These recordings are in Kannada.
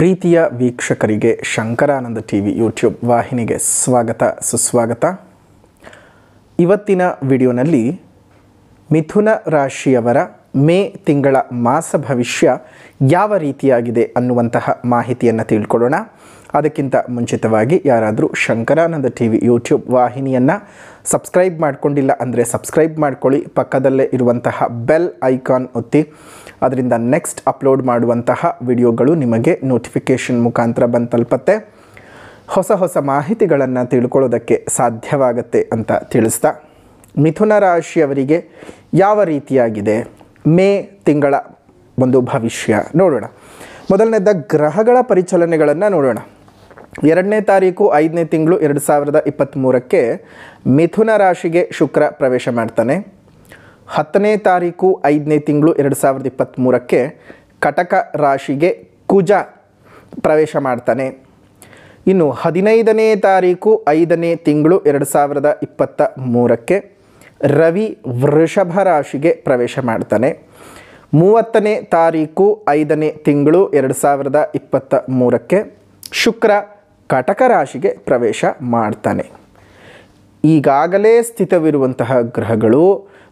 ಪ್ರೀತಿಯ ವೀಕ್ಷಕರಿಗೆ ಶಂಕರಾನಂದ ಟಿ ವಿ ಯೂಟ್ಯೂಬ್ ವಾಹಿನಿಗೆ ಸ್ವಾಗತ ಸುಸ್ವಾಗತ ಇವತ್ತಿನ ವಿಡಿಯೋನಲ್ಲಿ ಮಿಥುನ ರಾಶಿಯವರ ಮೇ ತಿಂಗಳ ಮಾಸ ಭವಿಷ್ಯ ಯಾವ ರೀತಿಯಾಗಿದೆ ಅನ್ನುವಂತಹ ಮಾಹಿತಿಯನ್ನು ತಿಳ್ಕೊಳ್ಳೋಣ ಅದಕ್ಕಿಂತ ಮುಂಚಿತವಾಗಿ ಯಾರಾದರೂ ಶಂಕರಾನಂದ ಟಿ ವಿ ಯೂಟ್ಯೂಬ್ ವಾಹಿನಿಯನ್ನು ಸಬ್ಸ್ಕ್ರೈಬ್ ಮಾಡಿಕೊಂಡಿಲ್ಲ ಅಂದರೆ ಸಬ್ಸ್ಕ್ರೈಬ್ ಮಾಡ್ಕೊಳ್ಳಿ ಪಕ್ಕದಲ್ಲೇ ಇರುವಂತಹ ಬೆಲ್ ಐಕಾನ್ ಒತ್ತಿ ಅದರಿಂದ ನೆಕ್ಸ್ಟ್ ಅಪ್ಲೋಡ್ ಮಾಡುವಂತಹ ವಿಡಿಯೋಗಳು ನಿಮಗೆ ನೋಟಿಫಿಕೇಷನ್ ಮುಖಾಂತರ ಬಂದು ತಲುಪತ್ತೆ ಹೊಸ ಹೊಸ ಮಾಹಿತಿಗಳನ್ನು ತಿಳ್ಕೊಳ್ಳೋದಕ್ಕೆ ಸಾಧ್ಯವಾಗುತ್ತೆ ಅಂತ ತಿಳಿಸ್ತಾ ಮಿಥುನ ರಾಶಿಯವರಿಗೆ ಯಾವ ರೀತಿಯಾಗಿದೆ ಮೇ ತಿಂಗಳ ಒಂದು ಭವಿಷ್ಯ ನೋಡೋಣ ಮೊದಲನೇದ ಗ್ರಹಗಳ ಪರಿಚಲನೆಗಳನ್ನು ನೋಡೋಣ ಎರಡನೇ ತಾರೀಕು ಐದನೇ ತಿಂಗಳು ಎರಡು ಸಾವಿರದ ಇಪ್ಪತ್ತ್ಮೂರಕ್ಕೆ ಮಿಥುನ ರಾಶಿಗೆ ಶುಕ್ರ ಪ್ರವೇಶ ಮಾಡ್ತಾನೆ ಹತ್ತನೇ ತಾರೀಕು ಐದನೇ ತಿಂಗಳು ಎರಡು ಸಾವಿರದ ಇಪ್ಪತ್ತ್ಮೂರಕ್ಕೆ ಕಟಕ ರಾಶಿಗೆ ಕುಜ ಪ್ರವೇಶ ಮಾಡ್ತಾನೆ ಇನ್ನು ಹದಿನೈದನೇ ತಾರೀಕು ಐದನೇ ತಿಂಗಳು ಎರಡು ಸಾವಿರದ ಇಪ್ಪತ್ತ ಮೂರಕ್ಕೆ ರವಿ ವೃಷಭ ರಾಶಿಗೆ ಪ್ರವೇಶ ಮಾಡ್ತಾನೆ ಮೂವತ್ತನೇ ತಾರೀಕು ಐದನೇ ತಿಂಗಳು ಎರಡು ಸಾವಿರದ ಇಪ್ಪತ್ತ ಮೂರಕ್ಕೆ ಶುಕ್ರ ಕಟಕ ರಾಶಿಗೆ ಪ್ರವೇಶ ಮಾಡ್ತಾನೆ ಈಗಾಗಲೇ ಸ್ಥಿತವಿರುವಂತಹ ಗ್ರಹಗಳು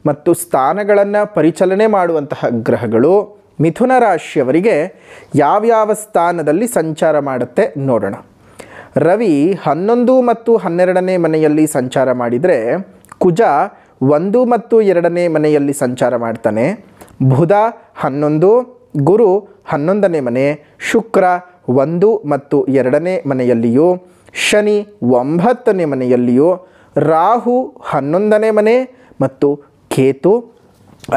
ಮತ್ತು ಸ್ಥಾನಗಳನ್ನು ಪರಿಚಲನೆ ಮಾಡುವಂತಹ ಗ್ರಹಗಳು ಮಿಥುನ ರಾಶಿಯವರಿಗೆ ಯಾವ್ಯಾವ ಸ್ಥಾನದಲ್ಲಿ ಸಂಚಾರ ಮಾಡುತ್ತೆ ನೋಡೋಣ ರವಿ ಹನ್ನೊಂದು ಮತ್ತು ಹನ್ನೆರಡನೇ ಮನೆಯಲ್ಲಿ ಸಂಚಾರ ಮಾಡಿದರೆ ಕುಜ ಒಂದು ಮತ್ತು ಎರಡನೇ ಮನೆಯಲ್ಲಿ ಸಂಚಾರ ಮಾಡ್ತಾನೆ ಬುಧ ಹನ್ನೊಂದು ಗುರು ಹನ್ನೊಂದನೇ ಮನೆ ಶುಕ್ರ ಒಂದು ಮತ್ತು ಎರಡನೇ ಮನೆಯಲ್ಲಿಯೂ ಶನಿ ಒಂಬತ್ತನೇ ಮನೆಯಲ್ಲಿಯೂ ರಾಹು ಹನ್ನೊಂದನೇ ಮನೆ ಮತ್ತು ಕೇತು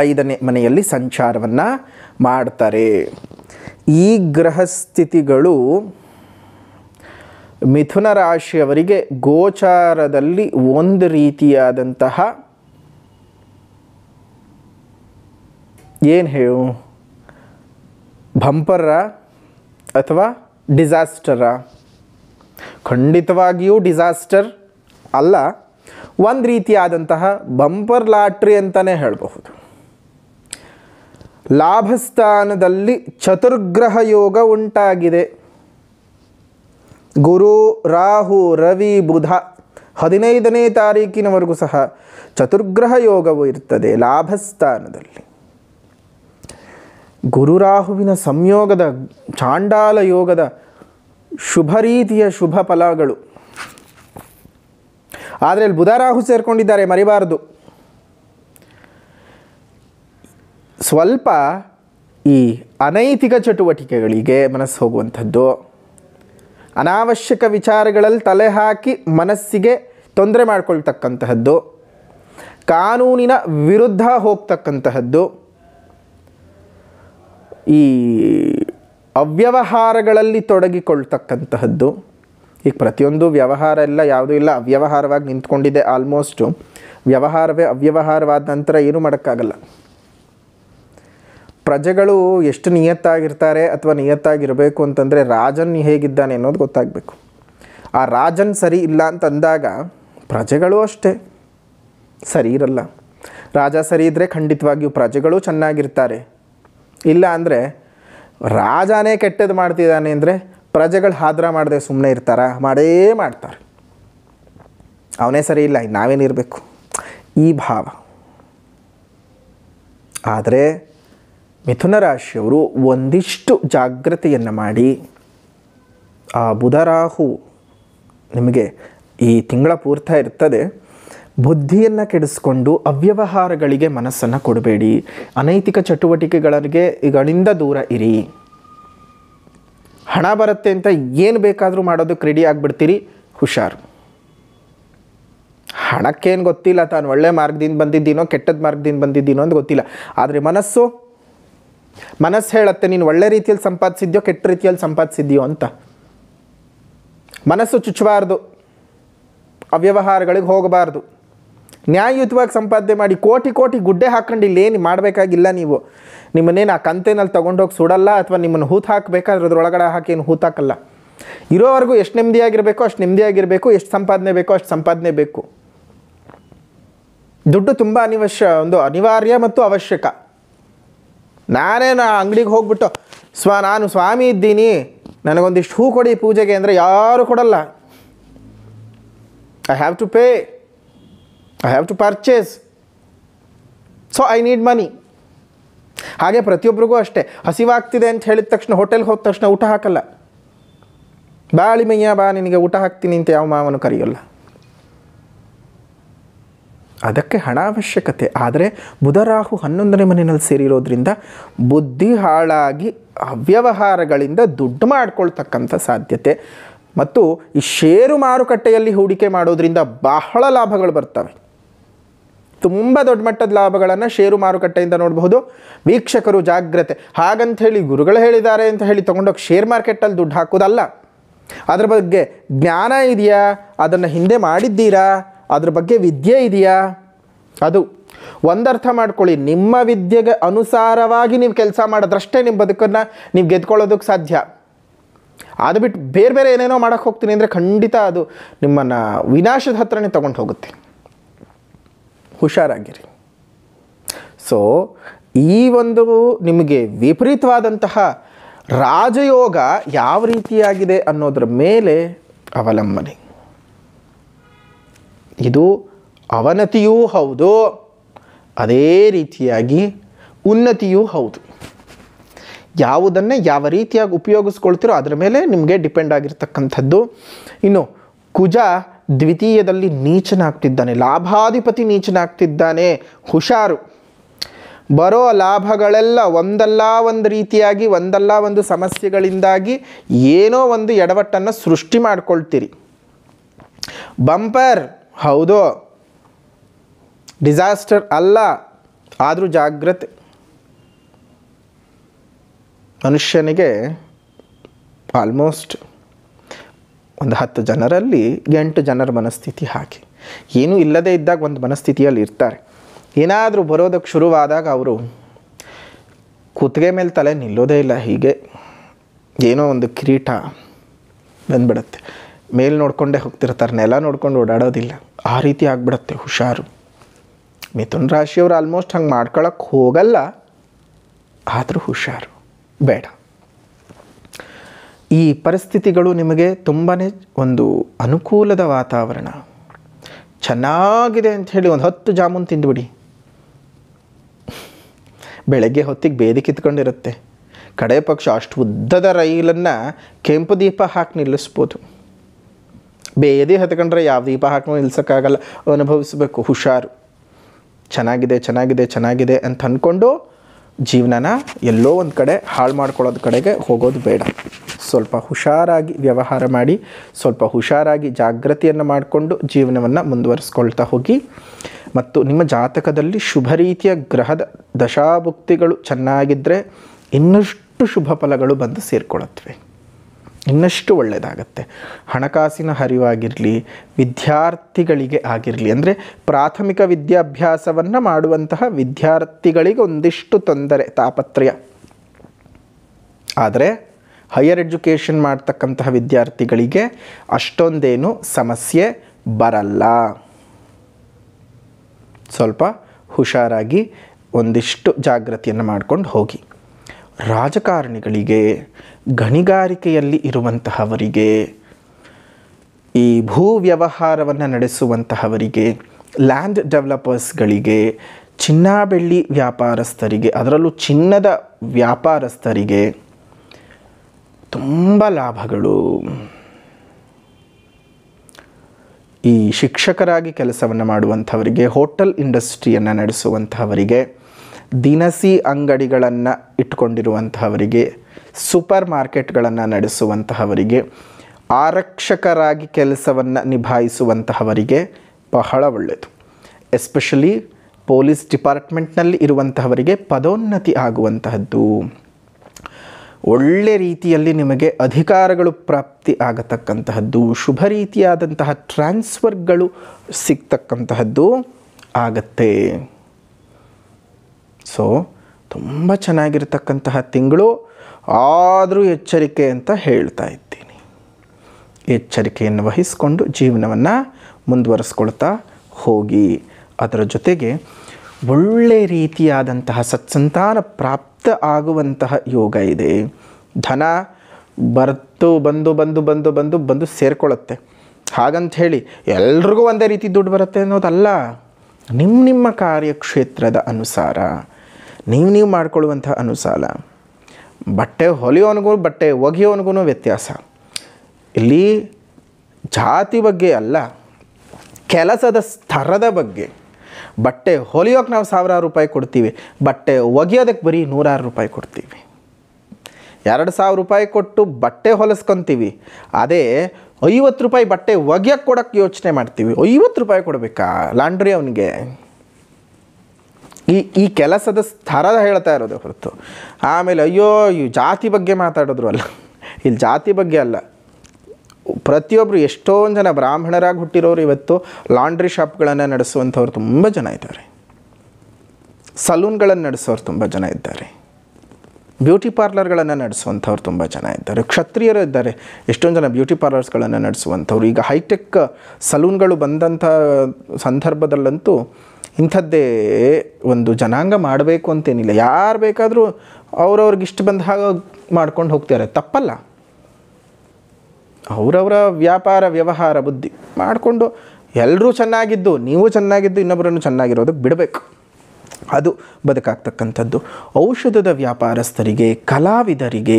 ಐದನೇ ಮನೆಯಲ್ಲಿ ಸಂಚಾರವನ್ನು ಮಾಡ್ತಾರೆ ಈ ಗ್ರಹ ಮಿಥುನ ರಾಶಿಯವರಿಗೆ ಗೋಚಾರದಲ್ಲಿ ಒಂದು ರೀತಿಯಾದಂತಹ ಏನು ಹೇಳು ಭಂಪರ ಅಥವಾ ಡಿಸಾಸ್ಟರ ಖಂಡಿತವಾಗಿಯೂ ಡಿಸಾಸ್ಟರ್ ಅಲ್ಲ ಒಂದು ರೀತಿಯಾದಂತಹ ಬಂಪರ್ ಲಾಟ್ರಿ ಅಂತಲೇ ಹೇಳಬಹುದು ಲಾಭಸ್ಥಾನದಲ್ಲಿ ಚತುರ್ಗ್ರಹ ಯೋಗ ಉಂಟಾಗಿದೆ ಗುರು ರಾಹು ರವಿ ಬುಧ ಹದಿನೈದನೇ ತಾರೀಕಿನವರೆಗೂ ಸಹ ಚತುರ್ಗ್ರಹ ಯೋಗವು ಇರ್ತದೆ ಲಾಭಸ್ಥಾನದಲ್ಲಿ ಗುರುರಾಹುವಿನ ಸಂಯೋಗದ ಚಾಂಡಾಲ ಯೋಗದ ಶುಭ ರೀತಿಯ ಶುಭ ಫಲಗಳು ಆದರೆ ಅಲ್ಲಿ ಬುಧ ರಾಹು ಸೇರಿಕೊಂಡಿದ್ದಾರೆ ಮರಿಬಾರದು ಸ್ವಲ್ಪ ಈ ಅನೈತಿಕ ಚಟುವಟಿಕೆಗಳಿಗೆ ಮನಸ್ಸು ಹೋಗುವಂಥದ್ದು ಅನಾವಶ್ಯಕ ವಿಚಾರಗಳಲ್ಲಿ ತಲೆ ಹಾಕಿ ಮನಸ್ಸಿಗೆ ತೊಂದರೆ ಮಾಡಿಕೊಳ್ತಕ್ಕಂತಹದ್ದು ಕಾನೂನಿನ ವಿರುದ್ಧ ಹೋಗ್ತಕ್ಕಂತಹದ್ದು ಈ ಅವ್ಯವಹಾರಗಳಲ್ಲಿ ತೊಡಗಿಕೊಳ್ತಕ್ಕಂತಹದ್ದು ಈಗ ಪ್ರತಿಯೊಂದು ವ್ಯವಹಾರ ಎಲ್ಲ ಯಾವುದೂ ಇಲ್ಲ ಅವ್ಯವಹಾರವಾಗಿ ನಿಂತ್ಕೊಂಡಿದೆ ಆಲ್ಮೋಸ್ಟು ವ್ಯವಹಾರವೇ ಅವ್ಯವಹಾರವಾದ ನಂತರ ಏನು ಮಾಡೋಕ್ಕಾಗಲ್ಲ ಪ್ರಜೆಗಳು ಎಷ್ಟು ನಿಯತ್ತಾಗಿರ್ತಾರೆ ಅಥವಾ ನಿಯತ್ತಾಗಿರಬೇಕು ಅಂತಂದರೆ ರಾಜನ್ ಹೇಗಿದ್ದಾನೆ ಅನ್ನೋದು ಗೊತ್ತಾಗಬೇಕು ಆ ರಾಜನ್ ಸರಿ ಇಲ್ಲ ಅಂತಂದಾಗ ಪ್ರಜೆಗಳು ಅಷ್ಟೇ ಸರಿ ಇರಲ್ಲ ರಾಜ ಸರಿ ಇದ್ದರೆ ಖಂಡಿತವಾಗಿಯೂ ಪ್ರಜೆಗಳು ಚೆನ್ನಾಗಿರ್ತಾರೆ ಇಲ್ಲ ಅಂದರೆ ರಾಜನೇ ಕೆಟ್ಟದ್ದು ಮಾಡ್ತಿದ್ದಾನೆ ಅಂದರೆ ಪ್ರಜೆಗಳು ಹಾದ್ರ ಮಾಡದೆ ಸುಮ್ಮನೆ ಇರ್ತಾರ ಮಾಡೇ ಮಾಡ್ತಾರೆ ಅವನೇ ಸರಿ ಇಲ್ಲ ನಾವೇನಿರಬೇಕು ಈ ಭಾವ ಆದರೆ ಮಿಥುನ ರಾಶಿಯವರು ಒಂದಿಷ್ಟು ಜಾಗ್ರತೆಯನ್ನು ಮಾಡಿ ಆ ಬುಧರಾಹು ನಿಮಗೆ ಈ ತಿಂಗಳ ಪೂರ್ತ ಇರ್ತದೆ ಬುದ್ಧಿಯನ್ನು ಕೆಡಿಸ್ಕೊಂಡು ಅವ್ಯವಹಾರಗಳಿಗೆ ಮನಸ್ಸನ್ನು ಕೊಡಬೇಡಿ ಅನೈತಿಕ ಚಟುವಟಿಕೆಗಳಿಗೆ ಇಗಳಿಂದ ದೂರ ಇರಿ ಹಣ ಬರುತ್ತೆ ಅಂತ ಏನು ಬೇಕಾದರೂ ಮಾಡೋದಕ್ಕೆ ರೆಡಿ ಆಗಿಬಿಡ್ತೀರಿ ಹುಷಾರು ಹಣಕ್ಕೇನು ಗೊತ್ತಿಲ್ಲ ತಾನು ಒಳ್ಳೆ ಮಾರ್ಗದಿಂದ ಬಂದಿದ್ದೀನೋ ಕೆಟ್ಟದ ಮಾರ್ಗದಿಂದ ಬಂದಿದ್ದೀನೋ ಅಂತ ಗೊತ್ತಿಲ್ಲ ಆದರೆ ಮನಸ್ಸು ಮನಸ್ಸು ಹೇಳುತ್ತೆ ನೀನು ಒಳ್ಳೆ ರೀತಿಯಲ್ಲಿ ಸಂಪಾದಿಸಿದ್ಯೋ ಕೆಟ್ಟ ರೀತಿಯಲ್ಲಿ ಸಂಪಾದಿಸಿದ್ಯೋ ಅಂತ ಮನಸ್ಸು ಚುಚ್ಚಬಾರ್ದು ಅವ್ಯವಹಾರಗಳಿಗೆ ಹೋಗಬಾರ್ದು ನ್ಯಾಯಯುತವಾಗಿ ಸಂಪಾದನೆ ಮಾಡಿ ಕೋಟಿ ಕೋಟಿ ಗುಡ್ಡೆ ಹಾಕ್ಕೊಂಡು ಇಲ್ಲೇನು ಮಾಡಬೇಕಾಗಿಲ್ಲ ನೀವು ನಿಮ್ಮನ್ನೇನು ಆ ಕಂತೇನಲ್ಲಿ ತೊಗೊಂಡೋಗಿ ಸುಡಲ್ಲ ಅಥವಾ ನಿಮ್ಮನ್ನು ಹೂತು ಹಾಕಬೇಕಾದ್ರೆ ಅದ್ರೊಳಗಡೆ ಹಾಕಿ ಏನು ಹೂತಾಕಲ್ಲ ಇರೋವರೆಗೂ ಎಷ್ಟು ನೆಮ್ಮದಿಯಾಗಿರಬೇಕು ಅಷ್ಟು ನೆಮ್ಮದಿಯಾಗಿರಬೇಕು ಎಷ್ಟು ಸಂಪಾದನೆ ಬೇಕೋ ಅಷ್ಟು ಸಂಪಾದನೆ ಬೇಕು ದುಡ್ಡು ತುಂಬ ಅನಿವಶ್ಯ ಒಂದು ಅನಿವಾರ್ಯ ಮತ್ತು ಅವಶ್ಯಕ ನಾ ಅಂಗಡಿಗೆ ಹೋಗ್ಬಿಟ್ಟು ಸ್ವ ನಾನು ಸ್ವಾಮಿ ಇದ್ದೀನಿ ನನಗೊಂದಿಷ್ಟು ಹೂ ಕೊಡಿ ಪೂಜೆಗೆ ಅಂದರೆ ಯಾರೂ ಕೊಡಲ್ಲ I have to pay I have to purchase so I need money ಹಾಗೆ ಪ್ರತಿಯೊಬ್ಬರಿಗೂ ಅಷ್ಟೇ ಹಸಿವಾಗ್ತಿದೆ ಅಂತ ಹೇಳಿದ ತಕ್ಷಣ ಹೋಟೆಲ್ಗೆ ಹೋದ ತಕ್ಷಣ ಊಟ ಹಾಕಲ್ಲ ಬಾಳಿ ಮಯ್ಯ ಬಾ ನಿನಗೆ ಊಟ ಹಾಕ್ತೀನಿ ಅಂತ ಯಾವ ಮಾವನು ಕರೆಯೋಲ್ಲ ಅದಕ್ಕೆ ಹಣ ಅವಶ್ಯಕತೆ ಆದರೆ ಬುಧರಾಹು ಹನ್ನೊಂದನೇ ಮನೆಯಲ್ಲಿ ಸೇರಿರೋದ್ರಿಂದ ಬುದ್ಧಿ ಹಾಳಾಗಿ ಅವ್ಯವಹಾರಗಳಿಂದ ದುಡ್ಡು ಮಾಡ್ಕೊಳ್ತಕ್ಕಂಥ ಸಾಧ್ಯತೆ ಮತ್ತು ಈ ಷೇರು ಮಾರುಕಟ್ಟೆಯಲ್ಲಿ ಹೂಡಿಕೆ ಮಾಡೋದ್ರಿಂದ ಬಹಳ ಲಾಭಗಳು ಬರ್ತವೆ ತುಂಬ ದೊಡ್ಡ ಮಟ್ಟದ ಲಾಭಗಳನ್ನು ಷೇರು ಮಾರುಕಟ್ಟೆಯಿಂದ ನೋಡಬಹುದು ವೀಕ್ಷಕರು ಜಾಗ್ರತೆ ಹಾಗಂತ ಹೇಳಿ ಗುರುಗಳು ಹೇಳಿದ್ದಾರೆ ಅಂತ ಹೇಳಿ ತೊಗೊಂಡೋಗಿ ಶೇರ್ ಮಾರ್ಕೆಟಲ್ಲಿ ದುಡ್ಡು ಹಾಕೋದಲ್ಲ ಅದ್ರ ಬಗ್ಗೆ ಜ್ಞಾನ ಇದೆಯಾ ಅದನ್ನು ಹಿಂದೆ ಮಾಡಿದ್ದೀರಾ ಅದ್ರ ಬಗ್ಗೆ ವಿದ್ಯೆ ಇದೆಯಾ ಅದು ಒಂದರ್ಥ ಮಾಡ್ಕೊಳ್ಳಿ ನಿಮ್ಮ ವಿದ್ಯೆಗೆ ಅನುಸಾರವಾಗಿ ನೀವು ಕೆಲಸ ಮಾಡೋದ್ರಷ್ಟೇ ನಿಮ್ಮ ಬದುಕನ್ನು ನೀವು ಗೆದ್ಕೊಳ್ಳೋದಕ್ಕೆ ಸಾಧ್ಯ ಅದು ಬಿಟ್ಟು ಬೇರೆ ಬೇರೆ ಏನೇನೋ ಮಾಡೋಕ್ಕೆ ಹೋಗ್ತೀನಿ ಅಂದರೆ ಖಂಡಿತ ಅದು ನಿಮ್ಮನ್ನು ವಿನಾಶದ ಹತ್ರನೇ ತೊಗೊಂಡು ಹೋಗುತ್ತೆ ಹುಷಾರಾಗಿರಿ ಸೊ ಈ ಒಂದು ನಿಮಗೆ ವಿಪರೀತವಾದಂತಹ ರಾಜಯೋಗ ಯಾವ ರೀತಿಯಾಗಿದೆ ಅನ್ನೋದ್ರ ಮೇಲೆ ಅವಲಂಬನೆ ಇದು ಅವನತಿಯೂ ಹೌದು ಅದೇ ರೀತಿಯಾಗಿ ಉನ್ನತಿಯೂ ಹೌದು ಯಾವುದನ್ನು ಯಾವ ರೀತಿಯಾಗಿ ಉಪಯೋಗಿಸ್ಕೊಳ್ತೀರೋ ಅದರ ಮೇಲೆ ನಿಮಗೆ ಡಿಪೆಂಡ್ ಆಗಿರ್ತಕ್ಕಂಥದ್ದು ಇನ್ನು ಕುಜ ದ್ವಿತೀಯದಲ್ಲಿ ನೀಚನಾಗ್ತಿದ್ದಾನೆ ಲಾಭಾಧಿಪತಿ ನೀಚನಾಗ್ತಿದ್ದಾನೆ ಹುಷಾರು ಬರೋ ಲಾಭಗಳೆಲ್ಲ ಒಂದಲ್ಲ ಒಂದು ರೀತಿಯಾಗಿ ಒಂದಲ್ಲ ಒಂದು ಸಮಸ್ಯೆಗಳಿಂದಾಗಿ ಏನೋ ಒಂದು ಎಡವಟ್ಟನ್ನು ಸೃಷ್ಟಿ ಮಾಡ್ಕೊಳ್ತೀರಿ ಬಂಪರ್ ಹೌದು ಡಿಸಾಸ್ಟರ್ ಅಲ್ಲ ಆದರೂ ಜಾಗ್ರತೆ ಮನುಷ್ಯನಿಗೆ ಆಲ್ಮೋಸ್ಟ್ ಒಂದು ಹತ್ತು ಜನರಲ್ಲಿ ಎಂಟು ಜನರ ಮನಸ್ಥಿತಿ ಹಾಗೆ ಏನೂ ಇಲ್ಲದೇ ಇದ್ದಾಗ ಒಂದು ಮನಸ್ಥಿತಿಯಲ್ಲಿ ಇರ್ತಾರೆ ಏನಾದರೂ ಬರೋದಕ್ಕೆ ಶುರುವಾದಾಗ ಅವರು ಕುತ್ತಿಗೆ ಮೇಲೆ ತಲೆ ನಿಲ್ಲೋದೇ ಇಲ್ಲ ಹೀಗೆ ಏನೋ ಒಂದು ಕಿರೀಟ ಬಂದ್ಬಿಡುತ್ತೆ ಮೇಲೆ ನೋಡ್ಕೊಂಡೇ ಹೋಗ್ತಿರ್ತಾರೆ ನೆಲ ನೋಡ್ಕೊಂಡು ಓಡಾಡೋದಿಲ್ಲ ಆ ರೀತಿ ಆಗ್ಬಿಡುತ್ತೆ ಹುಷಾರು ಮಿಥುನ್ ರಾಶಿಯವರು ಆಲ್ಮೋಸ್ಟ್ ಹಂಗೆ ಮಾಡ್ಕೊಳಕ್ಕೆ ಹೋಗಲ್ಲ ಆದರೂ ಹುಷಾರು ಬೇಡ ಈ ಪರಿಸ್ಥಿತಿಗಳು ನಿಮಗೆ ತುಂಬಾ ಒಂದು ಅನುಕೂಲದ ವಾತಾವರಣ ಚೆನ್ನಾಗಿದೆ ಅಂತ ಹೇಳಿ ಒಂದು ಹತ್ತು ಜಾಮೂನು ತಿಂದುಬಿಡಿ ಬೆಳಗ್ಗೆ ಹೊತ್ತಿಗೆ ಬೇದಿ ಕಿತ್ಕೊಂಡಿರುತ್ತೆ ಕಡೆ ಪಕ್ಷ ಅಷ್ಟು ಉದ್ದದ ರೈಲನ್ನು ಕೆಂಪು ದೀಪ ಹಾಕಿ ನಿಲ್ಲಿಸ್ಬೋದು ಬೇದಿ ಹತ್ಕೊಂಡ್ರೆ ಯಾವ ದೀಪ ಹಾಕಿ ನಿಲ್ಲಿಸೋಕ್ಕಾಗಲ್ಲ ಅನುಭವಿಸಬೇಕು ಹುಷಾರು ಚೆನ್ನಾಗಿದೆ ಚೆನ್ನಾಗಿದೆ ಚೆನ್ನಾಗಿದೆ ಅಂತ ಅಂದ್ಕೊಂಡು ಜೀವನನ ಎಲ್ಲೋ ಒಂದು ಕಡೆ ಹಾಳು ಮಾಡ್ಕೊಳ್ಳೋದು ಕಡೆಗೆ ಹೋಗೋದು ಬೇಡ ಸ್ವಲ್ಪ ಹುಷಾರಾಗಿ ವ್ಯವಹಾರ ಮಾಡಿ ಸ್ವಲ್ಪ ಹುಷಾರಾಗಿ ಜಾಗೃತಿಯನ್ನು ಮಾಡಿಕೊಂಡು ಜೀವನವನ್ನು ಮುಂದುವರಿಸ್ಕೊಳ್ತಾ ಹೋಗಿ ಮತ್ತು ನಿಮ್ಮ ಜಾತಕದಲ್ಲಿ ಶುಭ ರೀತಿಯ ಗ್ರಹದ ದಶಾಭುಕ್ತಿಗಳು ಚೆನ್ನಾಗಿದ್ದರೆ ಇನ್ನಷ್ಟು ಶುಭ ಫಲಗಳು ಬಂದು ಸೇರಿಕೊಳ್ಳುತ್ತವೆ ಇನ್ನಷ್ಟು ಒಳ್ಳೆಯದಾಗತ್ತೆ ಹಣಕಾಸಿನ ಹರಿವಾಗಿರಲಿ ವಿದ್ಯಾರ್ಥಿಗಳಿಗೆ ಆಗಿರಲಿ ಅಂದರೆ ಪ್ರಾಥಮಿಕ ವಿದ್ಯಾಭ್ಯಾಸವನ್ನು ಮಾಡುವಂತಹ ವಿದ್ಯಾರ್ಥಿಗಳಿಗೆ ಒಂದಿಷ್ಟು ತೊಂದರೆ ತಾಪತ್ರಯ ಆದರೆ ಹೈಯರ್ ಎಜುಕೇಷನ್ ಮಾಡ್ತಕ್ಕಂತಹ ವಿದ್ಯಾರ್ಥಿಗಳಿಗೆ ಅಷ್ಟೊಂದೇನು ಸಮಸ್ಯೆ ಬರಲ್ಲ ಸ್ವಲ್ಪ ಹುಷಾರಾಗಿ ಒಂದಿಷ್ಟು ಜಾಗೃತಿಯನ್ನು ಮಾಡ್ಕೊಂಡು ಹೋಗಿ ರಾಜಕಾರಣಿಗಳಿಗೆ ಗಣಿಗಾರಿಕೆಯಲ್ಲಿ ಇರುವಂತಹವರಿಗೆ ಈ ಭೂ ವ್ಯವಹಾರವನ್ನು ನಡೆಸುವಂತಹವರಿಗೆ ಲ್ಯಾಂಡ್ ಡೆವಲಪರ್ಸ್ಗಳಿಗೆ ಚಿನ್ನಾ ಬೆಳ್ಳಿ ವ್ಯಾಪಾರಸ್ಥರಿಗೆ ಅದರಲ್ಲೂ ಚಿನ್ನದ ವ್ಯಾಪಾರಸ್ಥರಿಗೆ ತುಂಬ ಲಾಭಗಳು ಈ ಶಿಕ್ಷಕರಾಗಿ ಕೆಲಸವನ್ನು ಮಾಡುವಂಥವರಿಗೆ ಹೋಟೆಲ್ ಇಂಡಸ್ಟ್ರಿಯನ್ನು ನಡೆಸುವಂಥವರಿಗೆ ದಿನಸಿ ಅಂಗಡಿಗಳನ್ನು ಇಟ್ಕೊಂಡಿರುವಂಥವರಿಗೆ ಸೂಪರ್ ಮಾರ್ಕೆಟ್ಗಳನ್ನು ನಡೆಸುವಂತಹವರಿಗೆ ಆರಕ್ಷಕರಾಗಿ ಕೆಲಸವನ್ನು ನಿಭಾಯಿಸುವಂತಹವರಿಗೆ ಬಹಳ ಒಳ್ಳೆಯದು ಎಸ್ಪೆಷಲಿ ಪೊಲೀಸ್ ಡಿಪಾರ್ಟ್ಮೆಂಟ್ನಲ್ಲಿ ಇರುವಂತಹವರಿಗೆ ಪದೋನ್ನತಿ ಆಗುವಂತಹದ್ದು ಒಳ್ಳೆ ರೀತಿಯಲ್ಲಿ ನಿಮಗೆ ಅಧಿಕಾರಗಳು ಪ್ರಾಪ್ತಿ ಆಗತಕ್ಕಂತಹದ್ದು ಶುಭ ರೀತಿಯಾದಂತಹ ಟ್ರಾನ್ಸ್ಫರ್ಗಳು ಸಿಗ್ತಕ್ಕಂತಹದ್ದು ಆಗತ್ತೆ ಸೊ ತುಂಬ ಚೆನ್ನಾಗಿರ್ತಕ್ಕಂತಹ ತಿಂಗಳು ಆದರೂ ಎಚ್ಚರಿಕೆ ಅಂತ ಹೇಳ್ತಾ ಇದ್ದೀನಿ ಎಚ್ಚರಿಕೆಯನ್ನು ವಹಿಸಿಕೊಂಡು ಜೀವನವನ್ನು ಮುಂದುವರಿಸ್ಕೊಳ್ತಾ ಹೋಗಿ ಅದರ ಜೊತೆಗೆ ಒಳ್ಳೆ ರೀತಿಯಾದಂತಹ ಸತ್ಸಂತಾನ ಪ್ರಾಪ್ತಿ ಮುಕ್ತ ಆಗುವಂತಹ ಯೋಗ ಇದೆ ಧನ ಬರ್ತು ಬಂದು ಬಂದು ಬಂದು ಬಂದು ಬಂದು ಸೇರಿಕೊಳ್ಳುತ್ತೆ ಹಾಗಂತ ಹೇಳಿ ಎಲ್ರಿಗೂ ಒಂದೇ ರೀತಿ ದುಡ್ಡು ಬರುತ್ತೆ ಅನ್ನೋದಲ್ಲ ನಿಮ್ಮ ನಿಮ್ಮ ಕಾರ್ಯಕ್ಷೇತ್ರದ ಅನುಸಾರ ನೀವು ನೀವು ಮಾಡಿಕೊಳ್ಳುವಂಥ ಅನುಸಾರ ಬಟ್ಟೆ ಹೊಲಿಯೋನಿಗೂ ಬಟ್ಟೆ ಒಗೆಯೋನಿಗೂ ವ್ಯತ್ಯಾಸ ಇಲ್ಲಿ ಜಾತಿ ಬಗ್ಗೆ ಅಲ್ಲ ಕೆಲಸದ ಸ್ತರದ ಬಗ್ಗೆ ಬಟ್ಟೆ ಹೊಲಿಯೋಕೆ ನಾವು ಸಾವಿರಾರು ರೂಪಾಯಿ ಕೊಡ್ತೀವಿ ಬಟ್ಟೆ ಒಗೆಯೋದಕ್ಕೆ ಬರೀ ನೂರಾರು ರೂಪಾಯಿ ಕೊಡ್ತೀವಿ ಎರಡು ಸಾವಿರ ರೂಪಾಯಿ ಕೊಟ್ಟು ಬಟ್ಟೆ ಹೊಲಿಸ್ಕೊತೀವಿ ಅದೇ ಐವತ್ತು ರೂಪಾಯಿ ಬಟ್ಟೆ ಒಗೆಯೋಕ್ಕೆ ಕೊಡೋಕ್ಕೆ ಯೋಚನೆ ಮಾಡ್ತೀವಿ ಐವತ್ತು ರೂಪಾಯಿ ಕೊಡಬೇಕಾ ಲಾಂಡ್ರಿ ಅವನಿಗೆ ಈ ಈ ಕೆಲಸದ ಸ್ಥರದ ಹೇಳ್ತಾ ಇರೋದು ಹೊರತು ಆಮೇಲೆ ಅಯ್ಯೋ ಈ ಜಾತಿ ಬಗ್ಗೆ ಮಾತಾಡಿದ್ರು ಅಲ್ಲ ಇಲ್ಲಿ ಜಾತಿ ಬಗ್ಗೆ ಅಲ್ಲ ಪ್ರತಿಯೊಬ್ಬರು ಎಷ್ಟೊಂದು ಜನ ಬ್ರಾಹ್ಮಣರಾಗಿ ಹುಟ್ಟಿರೋರು ಇವತ್ತು ಲಾಂಡ್ರಿ ಶಾಪ್ಗಳನ್ನು ನಡೆಸುವಂಥವ್ರು ತುಂಬ ಜನ ಇದ್ದಾರೆ ಸಲೂನ್ಗಳನ್ನು ನಡೆಸೋರು ತುಂಬ ಜನ ಇದ್ದಾರೆ ಬ್ಯೂಟಿ ಪಾರ್ಲರ್ಗಳನ್ನು ನಡೆಸುವಂಥವ್ರು ತುಂಬ ಜನ ಇದ್ದಾರೆ ಕ್ಷತ್ರಿಯರು ಇದ್ದಾರೆ ಎಷ್ಟೊಂದು ಜನ ಬ್ಯೂಟಿ ಪಾರ್ಲರ್ಸ್ಗಳನ್ನು ನಡೆಸುವಂಥವ್ರು ಈಗ ಹೈಟೆಕ್ ಸಲೂನ್ಗಳು ಬಂದಂಥ ಸಂದರ್ಭದಲ್ಲಂತೂ ಇಂಥದ್ದೇ ಒಂದು ಜನಾಂಗ ಮಾಡಬೇಕು ಅಂತೇನಿಲ್ಲ ಯಾರು ಬೇಕಾದರೂ ಅವ್ರವ್ರಿಗೆ ಇಷ್ಟು ಬಂದ ಹಾಗೆ ಮಾಡ್ಕೊಂಡು ಹೋಗ್ತಾರೆ ತಪ್ಪಲ್ಲ ಅವರವರ ವ್ಯಾಪಾರ ವ್ಯವಹಾರ ಬುದ್ಧಿ ಮಾಡಿಕೊಂಡು ಎಲ್ಲರೂ ಚೆನ್ನಾಗಿದ್ದು ನೀವು ಚೆನ್ನಾಗಿದ್ದು ಇನ್ನೊಬ್ಬರನ್ನು ಚೆನ್ನಾಗಿರೋದಕ್ಕೆ ಬಿಡಬೇಕು ಅದು ಬದುಕಾಗ್ತಕ್ಕಂಥದ್ದು ಔಷಧದ ವ್ಯಾಪಾರಸ್ಥರಿಗೆ ಕಲಾವಿದರಿಗೆ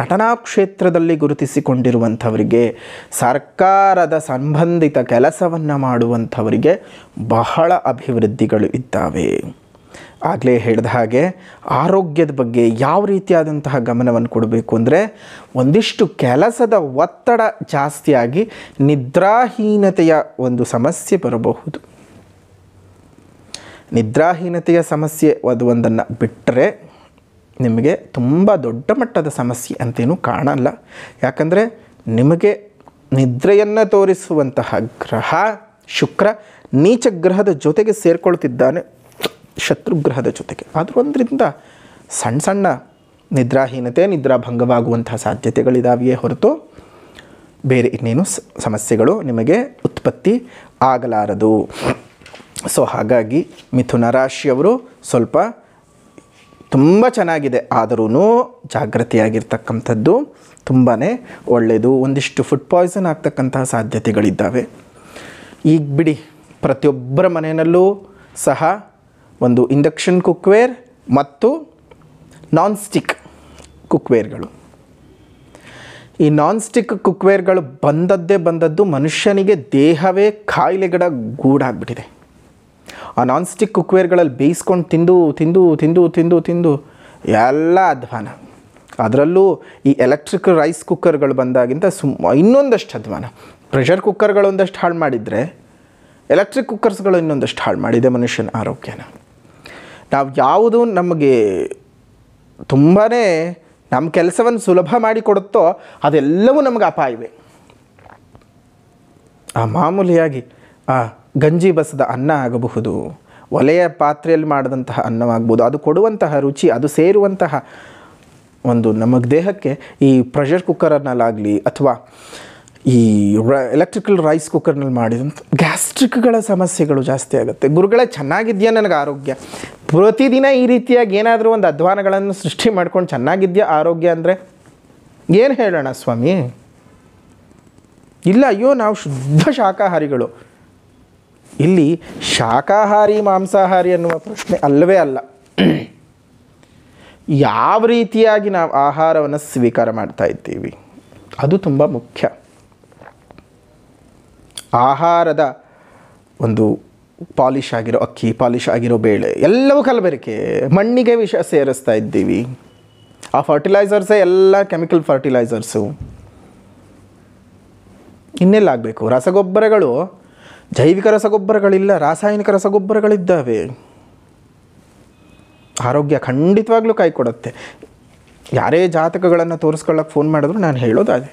ನಟನಾ ಕ್ಷೇತ್ರದಲ್ಲಿ ಗುರುತಿಸಿಕೊಂಡಿರುವಂಥವರಿಗೆ ಸರ್ಕಾರದ ಸಂಬಂಧಿತ ಕೆಲಸವನ್ನು ಮಾಡುವಂಥವರಿಗೆ ಬಹಳ ಅಭಿವೃದ್ಧಿಗಳು ಇದ್ದಾವೆ ಆಗಲೇ ಹೇಳಿದ ಹಾಗೆ ಆರೋಗ್ಯದ ಬಗ್ಗೆ ಯಾವ ರೀತಿಯಾದಂತಹ ಗಮನವನ್ನು ಕೊಡಬೇಕು ಅಂದರೆ ಒಂದಿಷ್ಟು ಕೆಲಸದ ಒತ್ತಡ ಜಾಸ್ತಿಯಾಗಿ ನಿದ್ರಾಹೀನತೆಯ ಒಂದು ಸಮಸ್ಯೆ ಬರಬಹುದು ನಿದ್ರಾಹೀನತೆಯ ಸಮಸ್ಯೆ ಅದು ಒಂದನ್ನು ಬಿಟ್ಟರೆ ನಿಮಗೆ ತುಂಬ ದೊಡ್ಡ ಮಟ್ಟದ ಸಮಸ್ಯೆ ಅಂತೇನೂ ಕಾಣಲ್ಲ ಯಾಕಂದರೆ ನಿಮಗೆ ನಿದ್ರೆಯನ್ನು ತೋರಿಸುವಂತಹ ಗ್ರಹ ಶುಕ್ರ ನೀಚ ಗ್ರಹದ ಜೊತೆಗೆ ಸೇರಿಕೊಳ್ತಿದ್ದಾನೆ ಶತ್ರುಗ್ರಹದ ಜೊತೆಗೆ ಆದರೂ ಒಂದರಿಂದ ಸಣ್ಣ ಸಣ್ಣ ನಿದ್ರಾಹೀನತೆ ನಿದ್ರಾಭಂಗವಾಗುವಂತಹ ಭಂಗವಾಗುವಂತಹ ಸಾಧ್ಯತೆಗಳಿದಾವೆಯೇ ಹೊರತು ಬೇರೆ ಇನ್ನೇನು ಸಮಸ್ಯೆಗಳು ನಿಮಗೆ ಉತ್ಪತ್ತಿ ಆಗಲಾರದು ಸೊ ಹಾಗಾಗಿ ಮಿಥುನ ರಾಶಿಯವರು ಸ್ವಲ್ಪ ತುಂಬ ಚೆನ್ನಾಗಿದೆ ಆದರೂ ಜಾಗೃತಿಯಾಗಿರ್ತಕ್ಕಂಥದ್ದು ತುಂಬಾ ಒಳ್ಳೆಯದು ಒಂದಿಷ್ಟು ಫುಡ್ ಪಾಯ್ಸನ್ ಆಗ್ತಕ್ಕಂತಹ ಸಾಧ್ಯತೆಗಳಿದ್ದಾವೆ ಈಗ ಬಿಡಿ ಪ್ರತಿಯೊಬ್ಬರ ಮನೆಯಲ್ಲೂ ಸಹ ಒಂದು ಇಂಡಕ್ಷನ್ ಕುಕ್ವೇರ್ ಮತ್ತು ನಾನ್ ಸ್ಟಿಕ್ ಕುಕ್ವೇರ್ಗಳು ಈ ನಾನ್ ಸ್ಟಿಕ್ ಕುಕ್ವೇರ್ಗಳು ಬಂದದ್ದೇ ಬಂದದ್ದು ಮನುಷ್ಯನಿಗೆ ದೇಹವೇ ಕಾಯಿಲೆಗಳ ಗೂಡಾಗ್ಬಿಟ್ಟಿದೆ ಆ ನಾನ್ ಸ್ಟಿಕ್ ಕುಕ್ವೇರ್ಗಳಲ್ಲಿ ಬೇಯಿಸ್ಕೊಂಡು ತಿಂದು ತಿಂದು ತಿಂದು ತಿಂದು ತಿಂದು ಎಲ್ಲ ಅಧ್ವಾನ ಅದರಲ್ಲೂ ಈ ಎಲೆಕ್ಟ್ರಿಕ್ ರೈಸ್ ಕುಕ್ಕರ್ಗಳು ಬಂದಾಗಿಂತ ಸುಮ್ಮ ಇನ್ನೊಂದಷ್ಟು ಅಧ್ವಾನ ಪ್ರೆಷರ್ ಕುಕ್ಕರ್ಗಳು ಒಂದಷ್ಟು ಹಾಳು ಮಾಡಿದರೆ ಎಲೆಕ್ಟ್ರಿಕ್ ಕುಕ್ಕರ್ಸ್ಗಳು ಇನ್ನೊಂದಷ್ಟು ಹಾಳು ಮಾಡಿದೆ ಮನುಷ್ಯನ ಆರೋಗ್ಯನ ನಾವು ಯಾವುದು ನಮಗೆ ತುಂಬಾ ನಮ್ಮ ಕೆಲಸವನ್ನು ಸುಲಭ ಮಾಡಿಕೊಡುತ್ತೋ ಅದೆಲ್ಲವೂ ನಮಗೆ ಅಪಾಯವೇ ಆ ಮಾಮೂಲಿಯಾಗಿ ಆ ಗಂಜಿ ಬಸದ ಅನ್ನ ಆಗಬಹುದು ಒಲೆಯ ಪಾತ್ರೆಯಲ್ಲಿ ಮಾಡಿದಂತಹ ಅನ್ನವಾಗ್ಬೋದು ಅದು ಕೊಡುವಂತಹ ರುಚಿ ಅದು ಸೇರುವಂತಹ ಒಂದು ನಮಗೆ ದೇಹಕ್ಕೆ ಈ ಪ್ರೆಷರ್ ಕುಕ್ಕರನ್ನಲ್ಲಾಗಲಿ ಅಥವಾ ಈ ಎಲೆಕ್ಟ್ರಿಕಲ್ ರೈಸ್ ಕುಕ್ಕರ್ನಲ್ಲಿ ಮಾಡಿದಂಥ ಗ್ಯಾಸ್ಟ್ರಿಕ್ಗಳ ಸಮಸ್ಯೆಗಳು ಜಾಸ್ತಿ ಆಗುತ್ತೆ ಗುರುಗಳೇ ಚೆನ್ನಾಗಿದೆಯಾ ನನಗೆ ಆರೋಗ್ಯ ಪ್ರತಿದಿನ ಈ ರೀತಿಯಾಗಿ ಏನಾದರೂ ಒಂದು ಅಧ್ವಾನಗಳನ್ನು ಸೃಷ್ಟಿ ಮಾಡ್ಕೊಂಡು ಚೆನ್ನಾಗಿದೆಯಾ ಆರೋಗ್ಯ ಅಂದರೆ ಏನು ಹೇಳೋಣ ಸ್ವಾಮಿ ಇಲ್ಲ ಅಯ್ಯೋ ನಾವು ಶುದ್ಧ ಶಾಖಾಹಾರಿಗಳು ಇಲ್ಲಿ ಶಾಖಾಹಾರಿ ಮಾಂಸಾಹಾರಿ ಅನ್ನುವ ಪ್ರಶ್ನೆ ಅಲ್ಲವೇ ಅಲ್ಲ ಯಾವ ರೀತಿಯಾಗಿ ನಾವು ಆಹಾರವನ್ನು ಸ್ವೀಕಾರ ಮಾಡ್ತಾ ಇದ್ದೀವಿ ಅದು ತುಂಬ ಮುಖ್ಯ ಆಹಾರದ ಒಂದು ಪಾಲಿಶ್ ಆಗಿರೋ ಅಕ್ಕಿ ಪಾಲಿಷ್ ಆಗಿರೋ ಬೇಳೆ ಎಲ್ಲವೂ ಕಲಬೆರಕೆ ಮಣ್ಣಿಗೆ ವಿಷ ಸೇರಿಸ್ತಾ ಇದ್ದೀವಿ ಆ ಫರ್ಟಿಲೈಸರ್ಸೇ ಎಲ್ಲ ಕೆಮಿಕಲ್ ಫರ್ಟಿಲೈಸರ್ಸು ಇನ್ನೆಲ್ಲ ಆಗಬೇಕು ರಸಗೊಬ್ಬರಗಳು ಜೈವಿಕ ರಸಗೊಬ್ಬರಗಳಿಲ್ಲ ರಾಸಾಯನಿಕ ರಸಗೊಬ್ಬರಗಳಿದ್ದಾವೆ ಆರೋಗ್ಯ ಖಂಡಿತವಾಗ್ಲೂ ಕೈ ಕೊಡುತ್ತೆ ಯಾರೇ ಜಾತಕಗಳನ್ನು ತೋರಿಸ್ಕೊಳ್ಳೋಕೆ ಫೋನ್ ಮಾಡಿದ್ರು ನಾನು ಹೇಳೋದು ಅದೇ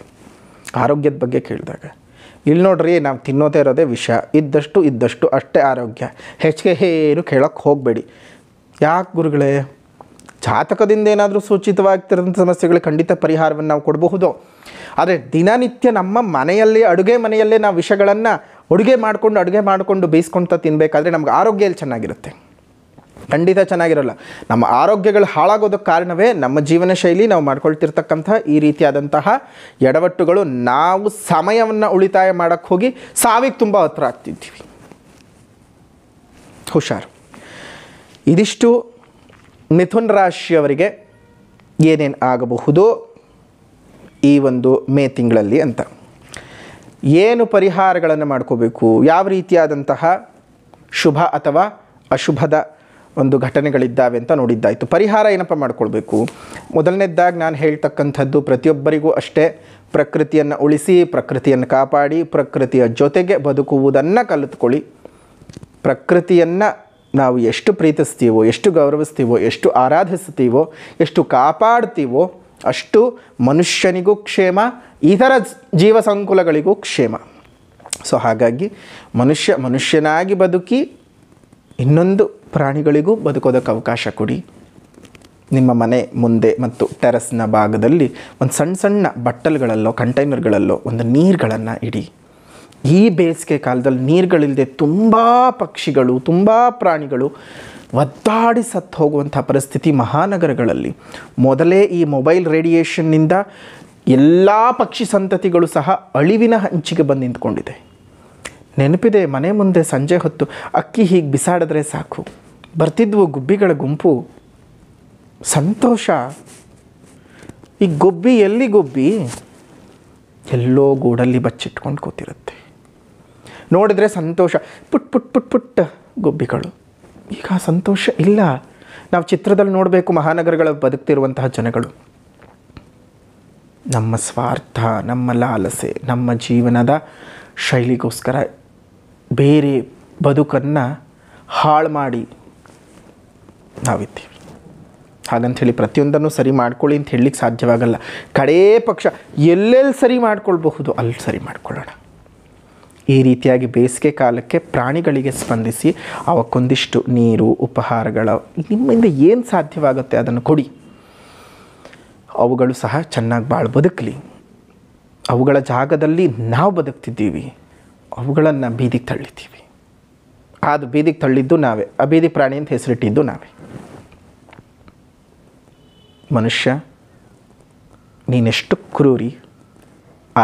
ಆರೋಗ್ಯದ ಬಗ್ಗೆ ಕೇಳಿದಾಗ ಇಲ್ಲಿ ನೋಡ್ರಿ ನಾವು ತಿನ್ನೋದೇ ಇರೋದೇ ವಿಷ ಇದ್ದಷ್ಟು ಇದ್ದಷ್ಟು ಅಷ್ಟೇ ಆರೋಗ್ಯ ಹೆಚ್ಚಿಗೆ ಏನು ಕೇಳೋಕ್ಕೆ ಹೋಗಬೇಡಿ ಯಾಕೆ ಗುರುಗಳೇ ಜಾತಕದಿಂದ ಏನಾದರೂ ಸೂಚಿತವಾಗ್ತಿರೋ ಸಮಸ್ಯೆಗಳಿಗೆ ಖಂಡಿತ ಪರಿಹಾರವನ್ನು ನಾವು ಕೊಡಬಹುದು ಆದರೆ ದಿನನಿತ್ಯ ನಮ್ಮ ಮನೆಯಲ್ಲಿ ಅಡುಗೆ ಮನೆಯಲ್ಲೇ ನಾವು ವಿಷಗಳನ್ನು ಅಡುಗೆ ಮಾಡಿಕೊಂಡು ಅಡುಗೆ ಮಾಡಿಕೊಂಡು ಬೇಯಿಸ್ಕೊಳ್ತಾ ತಿನ್ನಬೇಕಾದ್ರೆ ನಮ್ಗೆ ಆರೋಗ್ಯ ಚೆನ್ನಾಗಿರುತ್ತೆ ಖಂಡಿತ ಚೆನ್ನಾಗಿರೋಲ್ಲ ನಮ್ಮ ಆರೋಗ್ಯಗಳು ಹಾಳಾಗೋದಕ್ಕೆ ಕಾರಣವೇ ನಮ್ಮ ಜೀವನ ಶೈಲಿ ನಾವು ಮಾಡ್ಕೊಳ್ತಿರ್ತಕ್ಕಂಥ ಈ ರೀತಿಯಾದಂತಹ ಎಡವಟ್ಟುಗಳು ನಾವು ಸಮಯವನ್ನು ಉಳಿತಾಯ ಮಾಡೋಕ್ಕೆ ಹೋಗಿ ಸಾವಿಗೆ ತುಂಬ ಹತ್ರ ಆಗ್ತಿದ್ದೀವಿ ಹುಷಾರು ಇದಿಷ್ಟು ಮಿಥುನ್ ರಾಶಿಯವರಿಗೆ ಏನೇನು ಆಗಬಹುದು ಈ ಒಂದು ಮೇ ತಿಂಗಳಲ್ಲಿ ಅಂತ ಏನು ಪರಿಹಾರಗಳನ್ನು ಮಾಡ್ಕೋಬೇಕು ಯಾವ ರೀತಿಯಾದಂತಹ ಶುಭ ಅಥವಾ ಅಶುಭದ ಒಂದು ಘಟನೆಗಳಿದ್ದಾವೆ ಅಂತ ನೋಡಿದ್ದಾಯಿತು ಪರಿಹಾರ ಏನಪ್ಪ ಮಾಡ್ಕೊಳ್ಬೇಕು ಮೊದಲನೇದ್ದಾಗಿ ನಾನು ಹೇಳ್ತಕ್ಕಂಥದ್ದು ಪ್ರತಿಯೊಬ್ಬರಿಗೂ ಅಷ್ಟೇ ಪ್ರಕೃತಿಯನ್ನು ಉಳಿಸಿ ಪ್ರಕೃತಿಯನ್ನು ಕಾಪಾಡಿ ಪ್ರಕೃತಿಯ ಜೊತೆಗೆ ಬದುಕುವುದನ್ನು ಕಲಿತ್ಕೊಳ್ಳಿ ಪ್ರಕೃತಿಯನ್ನು ನಾವು ಎಷ್ಟು ಪ್ರೀತಿಸ್ತೀವೋ ಎಷ್ಟು ಗೌರವಿಸ್ತೀವೋ ಎಷ್ಟು ಆರಾಧಿಸ್ತೀವೋ ಎಷ್ಟು ಕಾಪಾಡ್ತೀವೋ ಅಷ್ಟು ಮನುಷ್ಯನಿಗೂ ಕ್ಷೇಮ ಇತರ ಜೀವ ಸಂಕುಲಗಳಿಗೂ ಕ್ಷೇಮ ಸೊ ಹಾಗಾಗಿ ಮನುಷ್ಯ ಮನುಷ್ಯನಾಗಿ ಬದುಕಿ ಇನ್ನೊಂದು ಪ್ರಾಣಿಗಳಿಗೂ ಬದುಕೋದಕ್ಕೆ ಅವಕಾಶ ಕೊಡಿ ನಿಮ್ಮ ಮನೆ ಮುಂದೆ ಮತ್ತು ಟೆರಸ್ನ ಭಾಗದಲ್ಲಿ ಒಂದು ಸಣ್ಣ ಸಣ್ಣ ಬಟ್ಟಲುಗಳಲ್ಲೋ ಕಂಟೈನರ್ಗಳಲ್ಲೋ ಒಂದು ನೀರುಗಳನ್ನು ಇಡಿ ಈ ಬೇಸಿಗೆ ಕಾಲದಲ್ಲಿ ನೀರುಗಳಿಲ್ಲದೆ ತುಂಬ ಪಕ್ಷಿಗಳು ತುಂಬ ಪ್ರಾಣಿಗಳು ಒದ್ದಾಡಿ ಸತ್ತು ಹೋಗುವಂಥ ಪರಿಸ್ಥಿತಿ ಮಹಾನಗರಗಳಲ್ಲಿ ಮೊದಲೇ ಈ ಮೊಬೈಲ್ ರೇಡಿಯೇಷನ್ನಿಂದ ಎಲ್ಲ ಪಕ್ಷಿ ಸಂತತಿಗಳು ಸಹ ಅಳಿವಿನ ಹಂಚಿಗೆ ಬಂದು ನಿಂತ್ಕೊಂಡಿದೆ ನೆನಪಿದೆ ಮನೆ ಮುಂದೆ ಸಂಜೆ ಹೊತ್ತು ಅಕ್ಕಿ ಹೀಗೆ ಬಿಸಾಡಿದ್ರೆ ಸಾಕು ಬರ್ತಿದ್ವು ಗುಬ್ಬಿಗಳ ಗುಂಪು ಸಂತೋಷ ಈ ಗುಬ್ಬಿ ಎಲ್ಲಿ ಗುಬ್ಬಿ ಎಲ್ಲೋ ಗೂಡಲ್ಲಿ ಬಚ್ಚಿಟ್ಕೊಂಡು ಕೂತಿರುತ್ತೆ ನೋಡಿದ್ರೆ ಸಂತೋಷ ಪುಟ್ ಪುಟ್ ಪುಟ್ ಪುಟ್ಟ ಗುಬ್ಬಿಗಳು ಈಗ ಸಂತೋಷ ಇಲ್ಲ ನಾವು ಚಿತ್ರದಲ್ಲಿ ನೋಡಬೇಕು ಮಹಾನಗರಗಳ ಬದುಕ್ತಿರುವಂತಹ ಜನಗಳು ನಮ್ಮ ಸ್ವಾರ್ಥ ನಮ್ಮ ಲಾಲಸೆ ನಮ್ಮ ಜೀವನದ ಶೈಲಿಗೋಸ್ಕರ ಬೇರೆ ಬದುಕನ್ನು ಹಾಳು ಮಾಡಿ ನಾವಿದ್ದೀವಿ ಹಾಗಂಥೇಳಿ ಪ್ರತಿಯೊಂದನ್ನು ಸರಿ ಮಾಡ್ಕೊಳ್ಳಿ ಅಂತ ಹೇಳಲಿಕ್ಕೆ ಸಾಧ್ಯವಾಗಲ್ಲ ಕಡೇ ಪಕ್ಷ ಎಲ್ಲೆಲ್ಲಿ ಸರಿ ಮಾಡ್ಕೊಳ್ಬಹುದು ಅಲ್ಲಿ ಸರಿ ಮಾಡ್ಕೊಳ್ಳೋಣ ಈ ರೀತಿಯಾಗಿ ಬೇಸಿಗೆ ಕಾಲಕ್ಕೆ ಪ್ರಾಣಿಗಳಿಗೆ ಸ್ಪಂದಿಸಿ ಅವಕ್ಕೊಂದಿಷ್ಟು ನೀರು ಉಪಹಾರಗಳ ನಿಮ್ಮಿಂದ ಏನು ಸಾಧ್ಯವಾಗುತ್ತೆ ಅದನ್ನು ಕೊಡಿ ಅವುಗಳು ಸಹ ಚೆನ್ನಾಗಿ ಭಾಳ ಬದುಕಲಿ ಅವುಗಳ ಜಾಗದಲ್ಲಿ ನಾವು ಬದುಕ್ತಿದ್ದೀವಿ ಅವುಗಳನ್ನು ಬೀದಿಗೆ ತಳ್ಳಿತೀವಿ ಅದು ಬೀದಿಗೆ ತಳ್ಳಿದ್ದು ನಾವೇ ಆ ಬೀದಿ ಪ್ರಾಣಿ ಅಂತ ಹೆಸರಿಟ್ಟಿದ್ದು ನಾವೇ ಮನುಷ್ಯ ನೀನೆಷ್ಟು ಕ್ರೂರಿ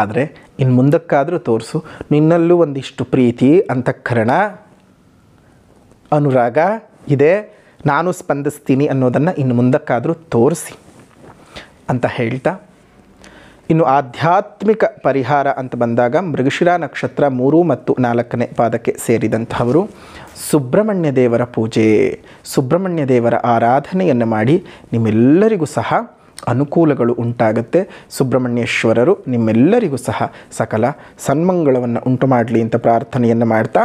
ಆದರೆ ಇನ್ನು ಮುಂದಕ್ಕಾದರೂ ತೋರಿಸು ನಿನ್ನಲ್ಲೂ ಒಂದಿಷ್ಟು ಪ್ರೀತಿ ಅಂತಃಕರಣ ಅನುರಾಗ ಇದೆ ನಾನು ಸ್ಪಂದಿಸ್ತೀನಿ ಅನ್ನೋದನ್ನು ಇನ್ನು ಮುಂದಕ್ಕಾದರೂ ತೋರಿಸಿ ಅಂತ ಹೇಳ್ತಾ ಇನ್ನು ಆಧ್ಯಾತ್ಮಿಕ ಪರಿಹಾರ ಅಂತ ಬಂದಾಗ ಮೃಗಶಿರ ನಕ್ಷತ್ರ ಮೂರು ಮತ್ತು ನಾಲ್ಕನೇ ಪಾದಕ್ಕೆ ಸೇರಿದಂಥವರು ಸುಬ್ರಹ್ಮಣ್ಯ ದೇವರ ಪೂಜೆ ಸುಬ್ರಹ್ಮಣ್ಯ ದೇವರ ಆರಾಧನೆಯನ್ನು ಮಾಡಿ ನಿಮ್ಮೆಲ್ಲರಿಗೂ ಸಹ ಅನುಕೂಲಗಳು ಉಂಟಾಗುತ್ತೆ ಸುಬ್ರಹ್ಮಣ್ಯೇಶ್ವರರು ನಿಮ್ಮೆಲ್ಲರಿಗೂ ಸಹ ಸಕಲ ಸನ್ಮಂಗಳವನ್ನು ಉಂಟು ಮಾಡಲಿ ಅಂತ ಪ್ರಾರ್ಥನೆಯನ್ನು ಮಾಡ್ತಾ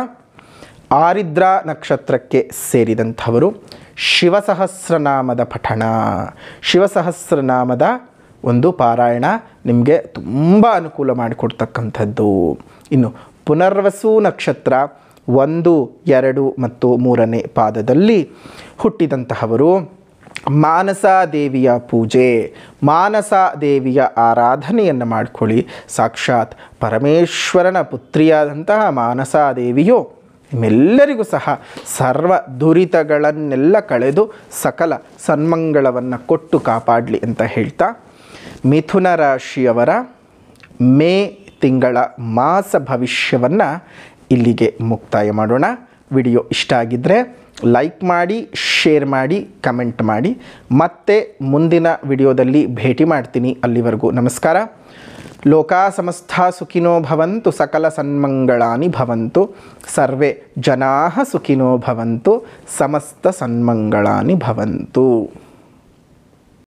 ಆರಿದ್ರಾ ನಕ್ಷತ್ರಕ್ಕೆ ಸೇರಿದಂಥವರು ಶಿವಸಹಸ್ರನಾಮದ ಪಠಣ ಶಿವಸಹಸ್ರನಾಮದ ಒಂದು ಪಾರಾಯಣ ನಿಮಗೆ ತುಂಬ ಅನುಕೂಲ ಮಾಡಿಕೊಡ್ತಕ್ಕಂಥದ್ದು ಇನ್ನು ಪುನರ್ವಸು ನಕ್ಷತ್ರ ಒಂದು ಎರಡು ಮತ್ತು ಮೂರನೇ ಪಾದದಲ್ಲಿ ಹುಟ್ಟಿದಂತಹವರು ಮಾನಸಾದೇವಿಯ ಪೂಜೆ ಮಾನಸಾದೇವಿಯ ಆರಾಧನೆಯನ್ನು ಮಾಡಿಕೊಳ್ಳಿ ಸಾಕ್ಷಾತ್ ಪರಮೇಶ್ವರನ ಪುತ್ರಿಯಾದಂತಹ ಮಾನಸಾದೇವಿಯು ನಿಮ್ಮೆಲ್ಲರಿಗೂ ಸಹ ಸರ್ವ ದುರಿತಗಳನ್ನೆಲ್ಲ ಕಳೆದು ಸಕಲ ಸನ್ಮಂಗಳವನ್ನು ಕೊಟ್ಟು ಕಾಪಾಡಲಿ ಅಂತ ಹೇಳ್ತಾ ಮಿಥುನ ರಾಶಿಯವರ ಮೇ ತಿಂಗಳ ಮಾಸ ಭವಿಷ್ಯವನ್ನು ಇಲ್ಲಿಗೆ ಮುಕ್ತಾಯ ಮಾಡೋಣ ವಿಡಿಯೋ ಇಷ್ಟ ಆಗಿದ್ದರೆ ಲೈಕ್ ಮಾಡಿ ಶೇರ್ ಮಾಡಿ ಕಮೆಂಟ್ ಮಾಡಿ ಮತ್ತೆ ಮುಂದಿನ ವಿಡಿಯೋದಲ್ಲಿ ಭೇಟಿ ಮಾಡ್ತೀನಿ ಅಲ್ಲಿವರೆಗೂ ನಮಸ್ಕಾರ ಲೋಕಾ ಸಮಸ್ತ ಸುಖಿನೋ ಭವಂತು ಸಕಲ ಸನ್ಮಂಗಳಾನಿ ಭವಂತು ಸರ್ವೇ ಜನಾ ಸುಖಿನೋ ಭವಂತು ಸಮಸ್ತ ಸನ್ಮಂಗಳಾನಿ ಭವಂತು